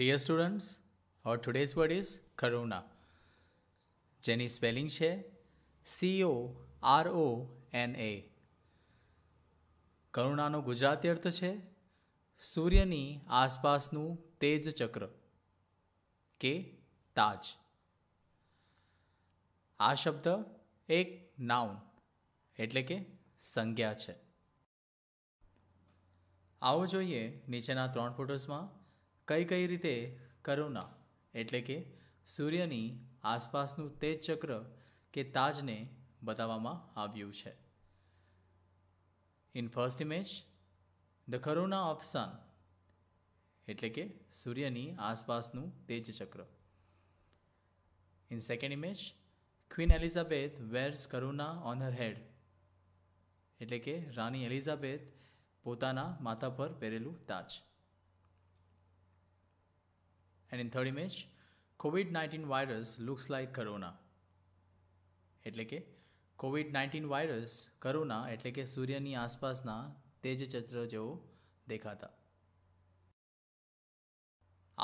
Dear students our today's word is corona જેની spelling છે C O R O N A કરુણાનો ગુજરાતી અર્થ છે સૂર્યની આસપાસનું તેજ ચક્ર કે તાજ આ શબ્દ એક નાઉન એટલે કે સંજ્ઞા છે આવો જોઈએ નીચેના ત્રણ ફોટોઝમાં કઈ કઈ રીતે કરુણા એટલે કે સૂર્યની આસપાસનું તેજ ચક્ર કે તાજને બતાવવામાં આવ્યું છે in first image the corona of sun એટલે કે સૂર્યની આસપાસનું તેજ ચક્ર in second image queen Elizabeth wears corona on her head એટલે કે રાણી એલિઝાબેથ પોતાના માથા પર પહેરેલું તાજ and in third image, COVID nineteen virus looks like corona. એટલે કે કોવિડ નાઇન્ટીન વાયરસ કરોના એટલે કે સૂર્યની આસપાસના તેજ ચત્ર જેવો દેખાતા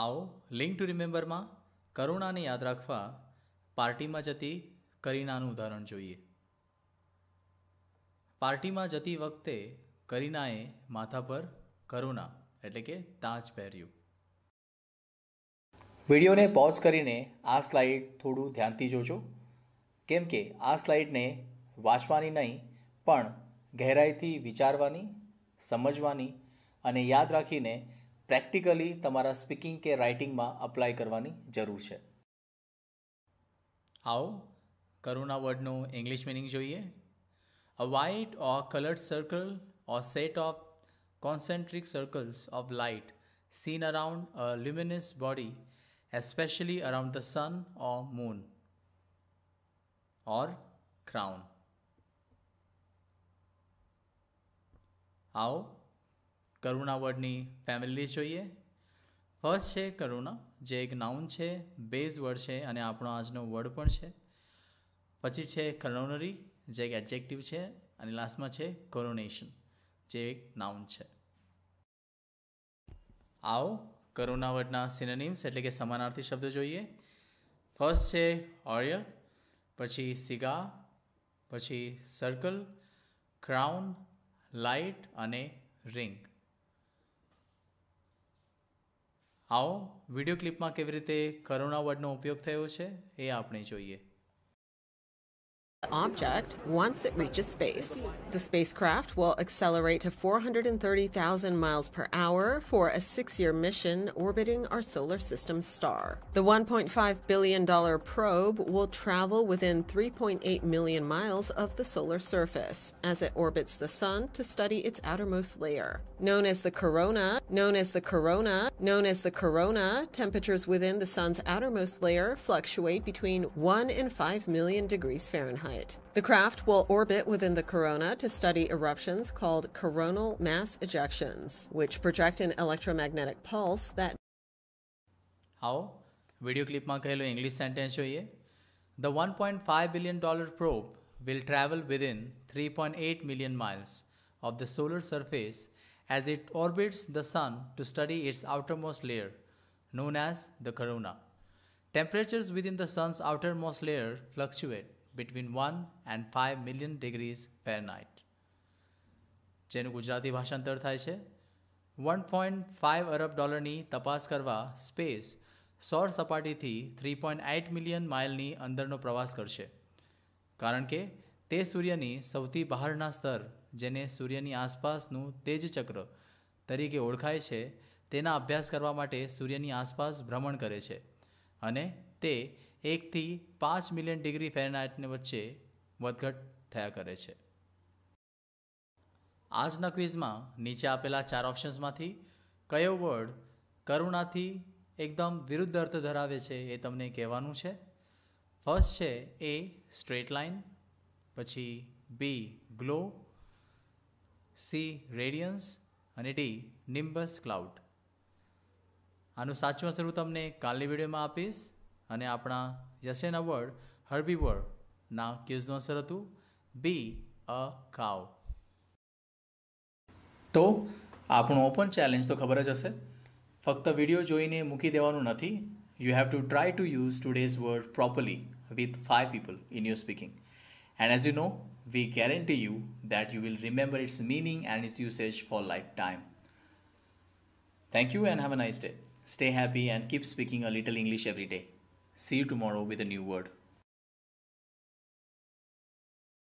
આવો લિંક ટુ રિમેમ્બરમાં કરુણાને યાદ રાખવા પાર્ટીમાં જતી કરીનાનું ઉદાહરણ જોઈએ પાર્ટીમાં જતી વખતે કરીનાએ માથા પર કરુણા એટલે કે તાજ પહેર્યું વિડીયોને પોઝ કરીને આ સ્લાઇડ થોડું ધ્યાનથી જોજો કેમ કે આ સ્લાઇડને વાંચવાની નહીં પણ ગહેરાઈથી વિચારવાની સમજવાની અને યાદ રાખીને પ્રેક્ટિકલી તમારા સ્પીકિંગ કે રાઇટિંગમાં અપ્લાય કરવાની જરૂર છે આવો કરુણા વર્ડનું ઇંગ્લિશ મિનિંગ જોઈએ a white or coloured circle or set of concentric circles of light seen around a luminous body especially around the sun or moon or crown. આવો કરુણા વર્ડની ફેમિલી જોઈએ first છે કરુણા જે એક નાઉન છે બેઝ વર્ડ છે અને આપણો આજનો વર્ડ પણ છે પછી છે કરોનરી જે એક એડજેક્ટિવ છે અને લાસ્ટમાં છે કોરોનેશન જે એક નાઉન છે આવો વર્ડના સિનોનિમ્સ એટલે કે સમાનાર્થી શબ્દો જોઈએ ફર્સ્ટ છે ઓર્ય પછી સિગા પછી સર્કલ ક્રાઉન લાઇટ અને રિંગ આવો વિડીયો ક્લિપમાં કેવી રીતે કરુણા વર્ડનો ઉપયોગ થયો છે એ આપણે જોઈએ object once it reaches space. The spacecraft will accelerate to 430,000 miles per hour for a six year mission orbiting our solar system's star. The $1.5 billion probe will travel within 3.8 million miles of the solar surface as it orbits the sun to study its outermost layer. Known as the corona, known as the corona, known as the corona, temperatures within the sun's outermost layer fluctuate between 1 and 5 million degrees Fahrenheit. The craft will orbit within the corona to study eruptions called coronal mass ejections, which project an electromagnetic pulse that. How? Video clip માં કહેલો English sentence જોઈએ. The 1.5 billion dollar probe will travel within 3.8 million miles of the solar surface as it orbits the sun to study its outermost layer known as the corona. Temperatures within the sun's outermost layer fluctuate between one and five million degrees Fahrenheit જેનું ગુજરાતી ભાષાંતર થાય છે one point five અરબ ડોલરની તપાસ કરવા space સૌર સપાટીથી three point eight million માઇલની અંદરનો પ્રવાસ કરશે કારણ કે તે સૂર્યની સૌથી બહારના સ્તર જેને સૂર્યની આસપાસનું તેજચક્ર તરીકે ઓળખાય છે તેના અભ્યાસ કરવા માટે સૂર્યની આસપાસ ભ્રમણ કરે છે અને તે એકથી પાંચ મિલિયન ડિગ્રી ફેરેનહાઇટની વચ્ચે વધઘટ થયા કરે છે આજના ક્વિઝમાં નીચે આપેલા ચાર ઓપ્શન્સમાંથી કયો વર્ડ કરુણાથી એકદમ વિરુદ્ધ અર્થ ધરાવે છે એ તમને કહેવાનું છે ફર્સ્ટ છે એ સ્ટ્રેટ લાઇન પછી બી ગ્લો સી રેડિયન્સ અને ડી નિમ્બસ ક્લાઉડ આનું સાચું હું તમને કાલની વિડીયોમાં આપીશ અને આપણા યસેના વર્ડ હર્બીવર ના કેઝનું આન્સર હતું બી અ કાવ તો આપણું ઓપન ચેલેન્જ તો ખબર જ હશે ફક્ત વિડીયો જોઈને મૂકી દેવાનું નથી you have to try to use today's word properly with 5 people in your speaking. And as you know, we guarantee you that you will remember its meaning and its usage for lifetime. Thank you and have a nice day. Stay happy and keep speaking a little English every day. See you tomorrow with a new word.